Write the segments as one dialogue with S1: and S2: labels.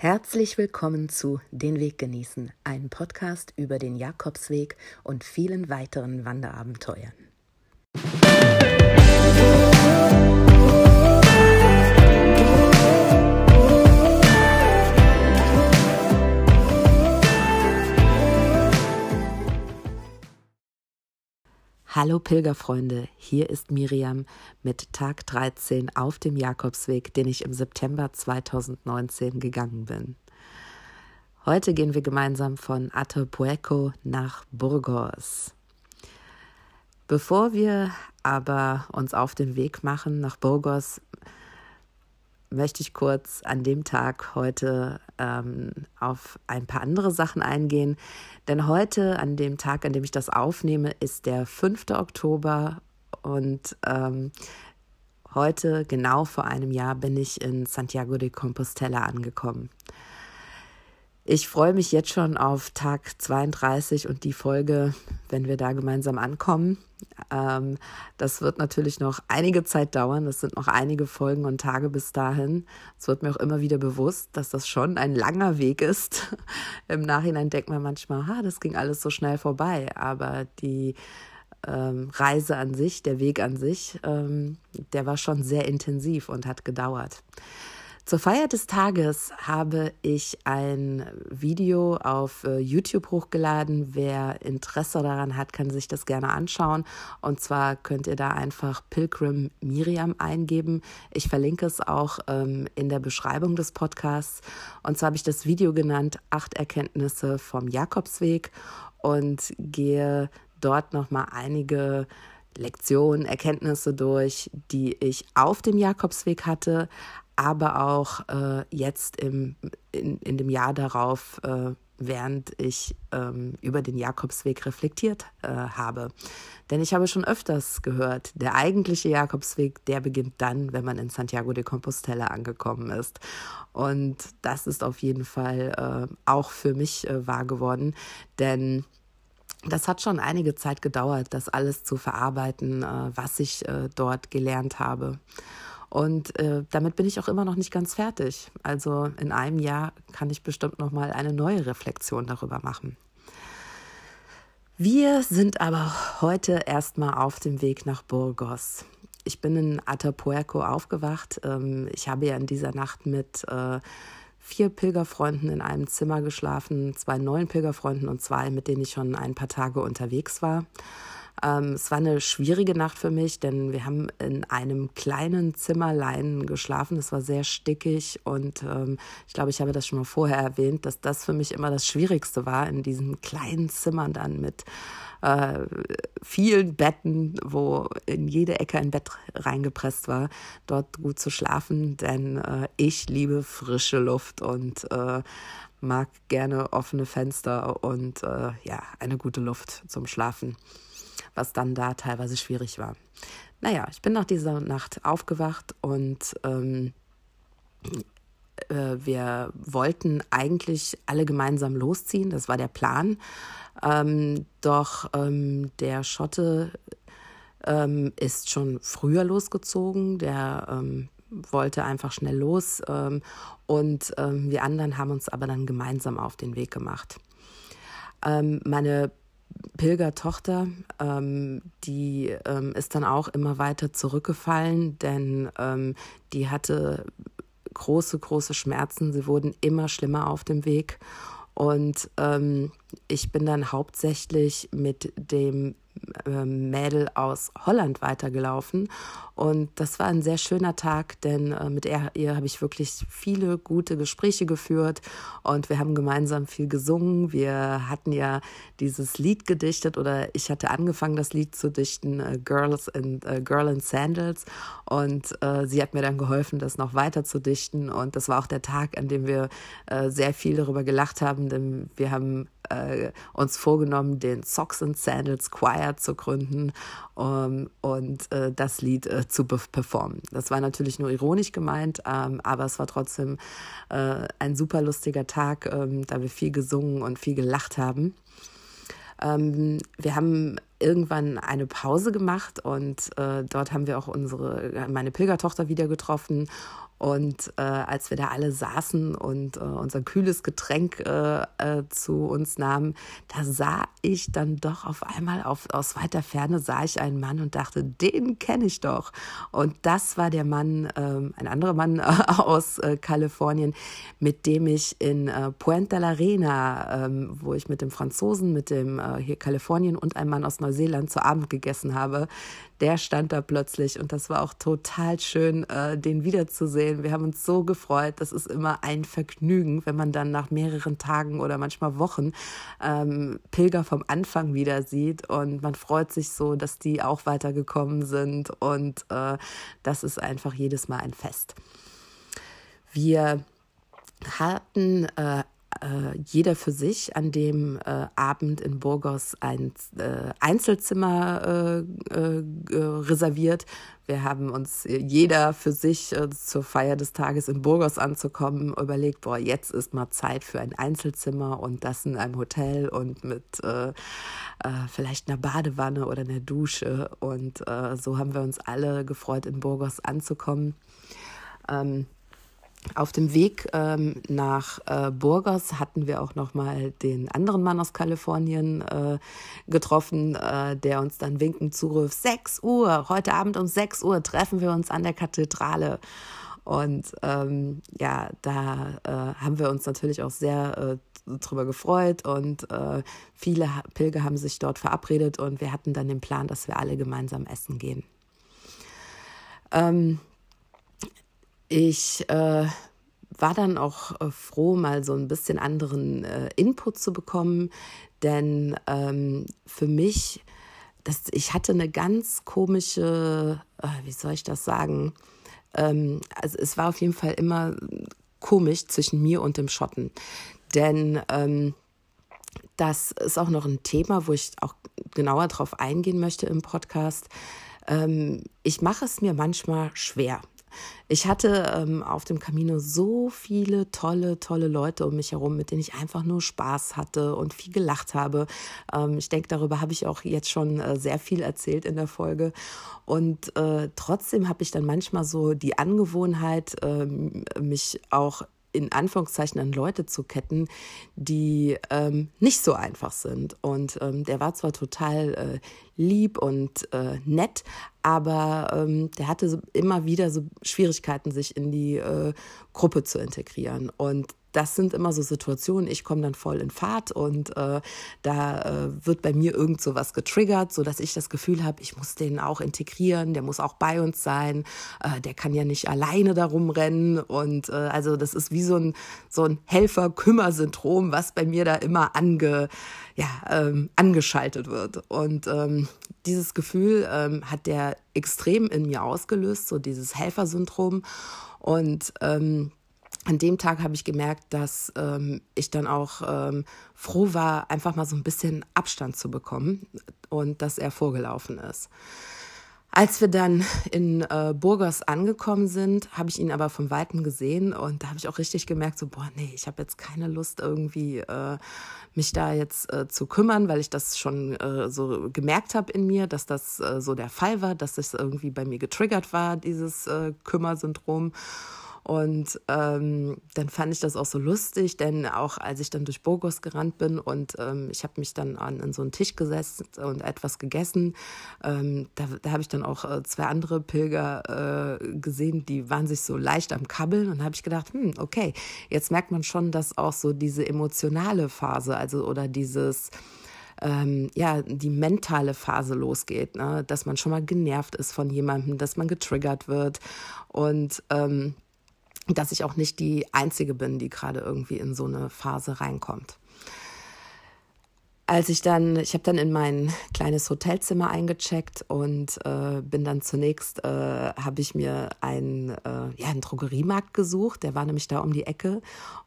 S1: Herzlich willkommen zu Den Weg genießen, einem Podcast über den Jakobsweg und vielen weiteren Wanderabenteuern. Hallo Pilgerfreunde, hier ist Miriam mit Tag 13 auf dem Jakobsweg, den ich im September 2019 gegangen bin. Heute gehen wir gemeinsam von Atapueco nach Burgos. Bevor wir aber uns auf den Weg machen nach Burgos, möchte ich kurz an dem Tag heute ähm, auf ein paar andere Sachen eingehen. Denn heute, an dem Tag, an dem ich das aufnehme, ist der 5. Oktober und ähm, heute, genau vor einem Jahr, bin ich in Santiago de Compostela angekommen. Ich freue mich jetzt schon auf Tag 32 und die Folge, wenn wir da gemeinsam ankommen. Ähm, das wird natürlich noch einige Zeit dauern. Das sind noch einige Folgen und Tage bis dahin. Es wird mir auch immer wieder bewusst, dass das schon ein langer Weg ist. Im Nachhinein denkt man manchmal, ha, das ging alles so schnell vorbei. Aber die ähm, Reise an sich, der Weg an sich, ähm, der war schon sehr intensiv und hat gedauert. Zur Feier des Tages habe ich ein Video auf äh, YouTube hochgeladen. Wer Interesse daran hat, kann sich das gerne anschauen. Und zwar könnt ihr da einfach Pilgrim Miriam eingeben. Ich verlinke es auch ähm, in der Beschreibung des Podcasts. Und zwar habe ich das Video genannt Acht Erkenntnisse vom Jakobsweg und gehe dort nochmal einige Lektionen, Erkenntnisse durch, die ich auf dem Jakobsweg hatte, aber auch äh, jetzt im, in, in dem Jahr darauf, äh, während ich ähm, über den Jakobsweg reflektiert äh, habe. Denn ich habe schon öfters gehört, der eigentliche Jakobsweg, der beginnt dann, wenn man in Santiago de Compostela angekommen ist. Und das ist auf jeden Fall äh, auch für mich äh, wahr geworden, denn das hat schon einige Zeit gedauert, das alles zu verarbeiten, äh, was ich dort gelernt habe. Und äh, damit bin ich auch immer noch nicht ganz fertig. Also in einem Jahr kann ich bestimmt noch mal eine neue Reflexion darüber machen. Wir sind aber heute erstmal auf dem Weg nach Burgos. Ich bin in Atapuerco aufgewacht. Ähm, ich habe ja in dieser Nacht mit äh, vier Pilgerfreunden in einem Zimmer geschlafen, zwei neuen Pilgerfreunden und zwei, mit denen ich schon ein paar Tage unterwegs war. Ähm, es war eine schwierige Nacht für mich, denn wir haben in einem kleinen Zimmerlein geschlafen. Es war sehr stickig und ähm, ich glaube, ich habe das schon mal vorher erwähnt, dass das für mich immer das Schwierigste war, in diesen kleinen Zimmern dann mit äh, vielen Betten, wo in jede Ecke ein Bett reingepresst war, dort gut zu schlafen, denn äh, ich liebe frische Luft und äh, mag gerne offene Fenster und äh, ja, eine gute Luft zum Schlafen was dann da teilweise schwierig war. Naja, ich bin nach dieser Nacht aufgewacht und ähm, äh, wir wollten eigentlich alle gemeinsam losziehen, das war der Plan. Ähm, doch ähm, der Schotte ähm, ist schon früher losgezogen, der ähm, wollte einfach schnell los ähm, und wir anderen haben uns aber dann gemeinsam auf den Weg gemacht meine Pilgertochter, ähm, die ähm, ist dann auch immer weiter zurückgefallen, denn ähm, die hatte große, große Schmerzen. Sie wurden immer schlimmer auf dem Weg. Und ähm, ich bin dann hauptsächlich mit dem ähm, Mädel aus Holland weitergelaufen. Und das war ein sehr schöner Tag, denn äh, mit ihr, ihr habe ich wirklich viele gute Gespräche geführt und wir haben gemeinsam viel gesungen. Wir hatten ja dieses Lied gedichtet oder ich hatte angefangen, das Lied zu dichten, äh, Girls and äh, Girl in Sandals. Und uh, sie hat mir dann geholfen, das noch weiter zu dichten. Und das war auch der Tag, an dem wir uh, sehr viel darüber gelacht haben, denn wir haben äh, uns vorgenommen, den Socks and Sandals Choir zu gründen um, ähm, und äh, das Lied äh, zu performen. Das war natürlich nur ironisch gemeint, ähm, aber es war trotzdem äh, ein super lustiger Tag, ähm, da wir viel gesungen und viel gelacht haben. Ähm, wir haben irgendwann eine Pause gemacht und äh, dort haben wir auch unsere meine Pilgertochter wieder getroffen und äh, als wir da alle saßen und äh, unser kühles Getränk äh, äh, zu uns nahmen, da sah ich dann doch auf einmal auf, aus weiter Ferne sah ich einen Mann und dachte, den kenne ich doch. Und das war der Mann, ähm, ein anderer Mann aus äh, Kalifornien, mit dem ich in äh, Puente la Arena, ähm, wo ich mit dem Franzosen, mit dem äh, hier Kalifornien und einem Mann aus Neuseeland zu Abend gegessen habe, der stand da plötzlich und das war auch total schön, äh, den wiederzusehen. Wir haben uns so gefreut. Das ist immer ein Vergnügen, wenn man dann nach mehreren Tagen oder manchmal Wochen ähm, Pilger vom Anfang wieder sieht und man freut sich so, dass die auch weitergekommen sind und äh, das ist einfach jedes Mal ein Fest. Wir hatten äh, äh, jeder für sich an dem äh, Abend in Burgos ein äh, Einzelzimmer äh, äh, reserviert. Wir haben uns äh, jeder für sich zur Feier des Tages in Burgos anzukommen überlegt, boah, jetzt ist mal Zeit für ein Einzelzimmer und das in einem Hotel und mit vielleicht einer Badewanne oder einer Dusche. Und so haben wir uns alle gefreut, in Burgos anzukommen. Ähm, auf dem Weg ähm, nach äh, Burgos hatten wir auch noch mal den anderen Mann aus Kalifornien äh, getroffen, äh, der uns dann winkend zuruft, 6 Uhr, heute Abend um 6 Uhr treffen wir uns an der Kathedrale. Und ähm, ja, da äh, haben wir uns natürlich auch sehr äh, drüber gefreut und äh, viele Pilger haben sich dort verabredet und wir hatten dann den Plan, dass wir alle gemeinsam essen gehen. Ähm, ich äh, war dann auch äh, froh, mal so ein bisschen anderen äh, Input zu bekommen, denn ähm, für mich, das, ich hatte eine ganz komische, äh, wie soll ich das sagen? Ähm, also es war auf jeden Fall immer komisch zwischen mir und dem Schotten, denn ähm, das ist auch noch ein Thema, wo ich auch genauer drauf eingehen möchte im Podcast. Ähm, ich mache es mir manchmal schwer. Ich hatte ähm, auf dem Camino so viele tolle, tolle Leute um mich herum, mit denen ich einfach nur Spaß hatte und viel gelacht habe. Ähm, ich denke, darüber habe ich auch jetzt schon äh, sehr viel erzählt in der Folge. Und äh, trotzdem habe ich dann manchmal so die Angewohnheit, äh, mich auch in Anführungszeichen an Leute zu ketten, die ähm, nicht so einfach sind. Und ähm, der war zwar total äh, lieb und äh, nett, aber ähm, der hatte immer wieder so Schwierigkeiten, sich in die äh, Gruppe zu integrieren. Und das sind immer so Situationen, ich komme dann voll in Fahrt und äh, da äh, wird bei mir irgend so was getriggert, sodass ich das Gefühl habe, ich muss den auch integrieren, der muss auch bei uns sein, äh, der kann ja nicht alleine darum rennen und äh, also das ist wie so ein, so ein Helfer-Kümmer-Syndrom, was bei mir da immer ange, ja, ähm, angeschaltet wird. Und ähm, dieses Gefühl ähm, hat der extrem in mir ausgelöst, so dieses Helfer-Syndrom und ähm, an dem Tag habe ich gemerkt, dass ähm, ich dann auch ähm, froh war, einfach mal so ein bisschen Abstand zu bekommen und dass er vorgelaufen ist. Als wir dann in äh, Burgos angekommen sind, habe ich ihn aber von weitem gesehen und da habe ich auch richtig gemerkt, so, boah, nee, ich habe jetzt keine Lust irgendwie äh, mich da jetzt äh, zu kümmern, weil ich das schon äh, so gemerkt habe in mir, dass das äh, so der Fall war, dass das irgendwie bei mir getriggert war, dieses äh, Kümmersyndrom. syndrom und ähm, dann fand ich das auch so lustig, denn auch als ich dann durch Burgos gerannt bin und ähm, ich habe mich dann an, an so einen Tisch gesetzt und etwas gegessen, ähm, da, da habe ich dann auch äh, zwei andere Pilger äh, gesehen, die waren sich so leicht am Kabbeln und habe ich gedacht, hm, okay, jetzt merkt man schon, dass auch so diese emotionale Phase, also oder dieses ähm, ja, die mentale Phase losgeht, ne? dass man schon mal genervt ist von jemandem, dass man getriggert wird und ähm, dass ich auch nicht die Einzige bin, die gerade irgendwie in so eine Phase reinkommt als ich dann, ich habe dann in mein kleines Hotelzimmer eingecheckt und äh, bin dann zunächst, äh, habe ich mir einen, äh, ja, einen Drogeriemarkt gesucht, der war nämlich da um die Ecke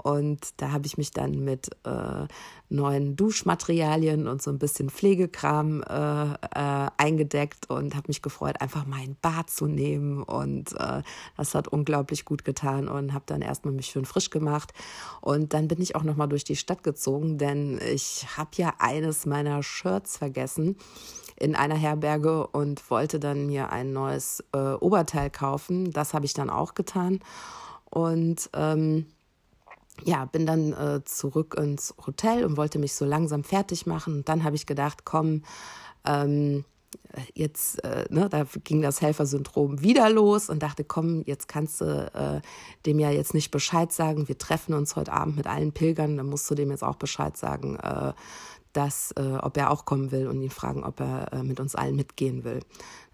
S1: und da habe ich mich dann mit äh, neuen Duschmaterialien und so ein bisschen Pflegekram äh, äh, eingedeckt und habe mich gefreut, einfach mal Bad zu nehmen und äh, das hat unglaublich gut getan und habe dann erstmal mich schön frisch gemacht und dann bin ich auch nochmal durch die Stadt gezogen, denn ich habe ja eines meiner Shirts vergessen in einer Herberge und wollte dann mir ein neues äh, Oberteil kaufen. Das habe ich dann auch getan. Und ähm, ja, bin dann äh, zurück ins Hotel und wollte mich so langsam fertig machen. Und dann habe ich gedacht, komm, ähm, jetzt, äh, ne, da ging das Helfersyndrom wieder los und dachte, komm, jetzt kannst du äh, dem ja jetzt nicht Bescheid sagen, wir treffen uns heute Abend mit allen Pilgern, dann musst du dem jetzt auch Bescheid sagen, äh, dass, äh, ob er auch kommen will und ihn fragen, ob er äh, mit uns allen mitgehen will.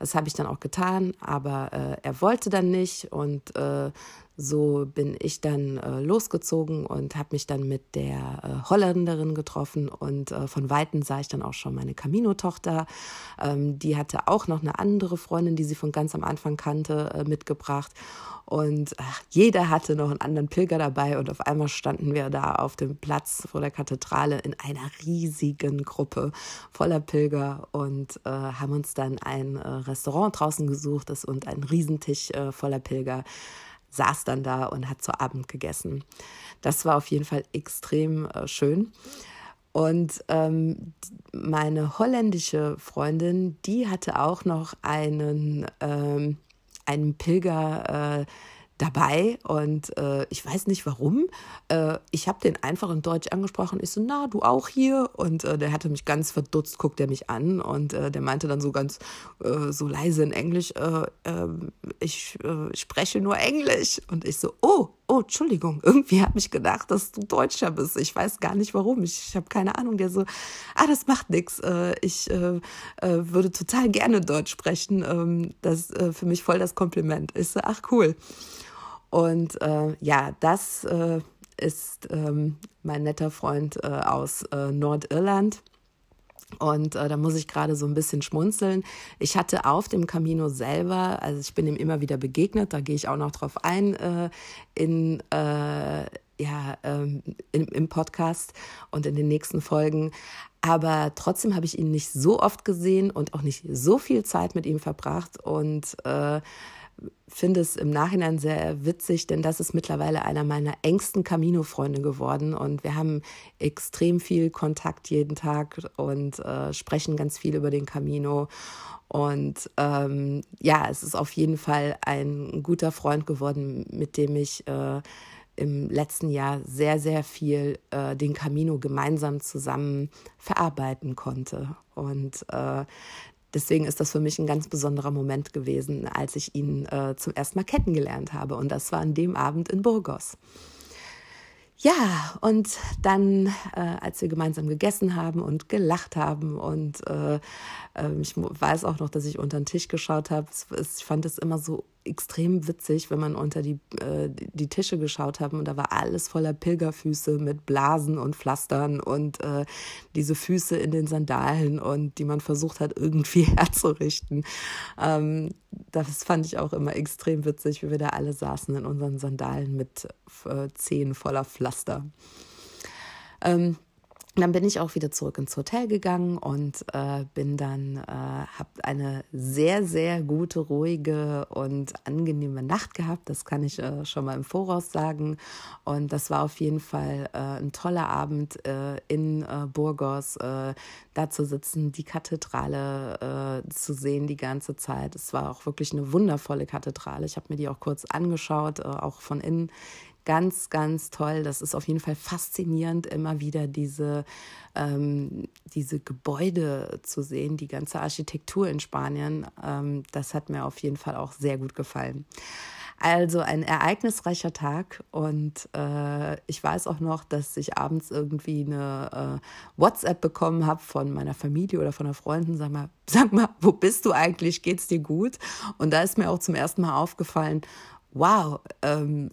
S1: Das habe ich dann auch getan, aber äh, er wollte dann nicht und äh, so bin ich dann äh, losgezogen und habe mich dann mit der äh, Holländerin getroffen und äh, von Weitem sah ich dann auch schon meine Camino-Tochter. Ähm, die hatte auch noch eine andere Freundin, die sie von ganz am Anfang kannte, äh, mitgebracht und ach, jeder hatte noch einen anderen Pilger dabei und auf einmal standen wir da auf dem Platz vor der Kathedrale in einer riesigen Gruppe voller Pilger und haben uns dann ein Restaurant draußen gesucht ist und ein Riesentisch äh, voller Pilger saß dann da und hat zu Abend gegessen. Das war auf jeden Fall extrem äh, schön. Und ähm, meine holländische Freundin, die hatte auch noch einen, ähm, einen Pilger. Äh, dabei und äh, ich weiß nicht warum. Äh, ich habe den einfach in Deutsch angesprochen. Ich so, na, du auch hier? Und äh, der hatte mich ganz verdutzt, guckt er mich an und äh, der meinte dann so ganz äh, so leise in Englisch, äh, ähm, ich spreche nur Englisch. Und ich so, oh, oh, Entschuldigung, irgendwie habe ich gedacht, dass du Deutscher bist. Ich weiß gar nicht warum. Ich, ich habe keine Ahnung. Der so, ah, das macht nichts. ich äh, würde total gerne Deutsch sprechen. Ähm, das äh, für mich voll das Kompliment. Ich so, ach cool. Und äh, ja, das äh, ist ähm, mein netter Freund äh, aus äh, Nordirland. Und äh, da muss ich gerade so ein bisschen schmunzeln. Ich hatte auf dem Camino selber, also ich bin ihm immer wieder begegnet, da gehe ich auch noch drauf ein äh, in, äh, ja, ähm, in, im Podcast und in den nächsten Folgen. Aber trotzdem habe ich ihn nicht so oft gesehen und auch nicht so viel Zeit mit ihm verbracht. Und äh, finde es im Nachhinein sehr witzig, denn das ist mittlerweile einer meiner engsten Camino-Freunde geworden und wir haben extrem viel Kontakt jeden Tag und äh, sprechen ganz viel über den Camino. Und ähm, ja, es ist auf jeden Fall ein guter Freund geworden, mit dem ich äh, im letzten Jahr sehr, sehr viel äh, den Camino gemeinsam zusammen verarbeiten konnte. Und äh, Deswegen ist das für mich ein ganz besonderer Moment gewesen, als ich ihn äh, zum ersten Mal kennengelernt habe. Und das war an dem Abend in Burgos. Ja, und dann, äh, als wir gemeinsam gegessen haben und gelacht haben und äh, ähm, ich weiß auch noch, dass ich unter den Tisch geschaut habe, ich fand es immer so extrem witzig, wenn man unter die, äh, die Tische geschaut hat und da war alles voller Pilgerfüße mit Blasen und Pflastern und äh, diese Füße in den Sandalen und die man versucht hat irgendwie herzurichten. Ähm, das fand ich auch immer extrem witzig, wie wir da alle saßen in unseren Sandalen mit äh, Zehen voller Pflaster. Ähm, dann bin ich auch wieder zurück ins Hotel gegangen und äh, bin dann, äh, habe eine sehr, sehr gute, ruhige und angenehme Nacht gehabt. Das kann ich äh, schon mal im Voraus sagen. Und das war auf jeden Fall äh, ein toller Abend äh, in äh, Burgos, äh, da zu sitzen, die Kathedrale zu sehen die ganze Zeit. Es war auch wirklich eine wundervolle Kathedrale. Ich habe mir die auch kurz angeschaut, auch von innen ganz, ganz toll. Das ist auf jeden Fall faszinierend, immer wieder diese, ähm, diese Gebäude zu sehen, die ganze Architektur in Spanien. Ähm, das hat mir auf jeden Fall auch sehr gut gefallen. Also ein ereignisreicher Tag und äh, ich weiß auch noch, dass ich abends irgendwie eine äh, WhatsApp bekommen habe von meiner Familie oder von einer Freundin, sag mal, sag mal, wo bist du eigentlich? Geht's dir gut? Und da ist mir auch zum ersten Mal aufgefallen, wow, ähm,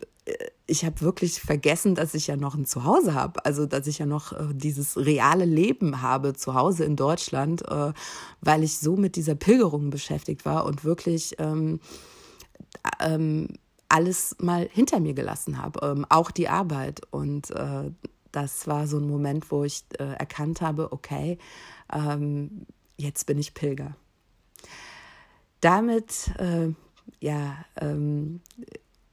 S1: ich habe wirklich vergessen, dass ich ja noch ein Zuhause habe. Also, dass ich ja noch äh, dieses reale Leben habe zu Hause in Deutschland, äh, weil ich so mit dieser Pilgerung beschäftigt war und wirklich ähm, äh, ähm, alles mal hinter mir gelassen habe, ähm, auch die Arbeit. Und äh, das war so ein Moment, wo ich äh, erkannt habe, okay, ähm, jetzt bin ich Pilger. Damit, äh, ja, ähm,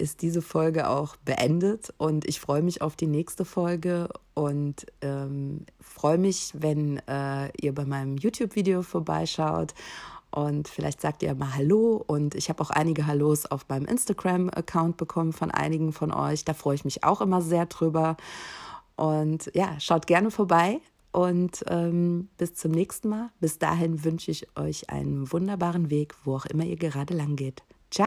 S1: ist diese Folge auch beendet und ich freue mich auf die nächste Folge und ähm, freue mich, wenn äh, ihr bei meinem YouTube-Video vorbeischaut und vielleicht sagt ihr mal Hallo und ich habe auch einige Hallos auf meinem Instagram-Account bekommen von einigen von euch. Da freue ich mich auch immer sehr drüber und ja, schaut gerne vorbei. Und ähm, bis zum nächsten Mal. Bis dahin wünsche ich euch einen wunderbaren Weg, wo auch immer ihr gerade lang geht.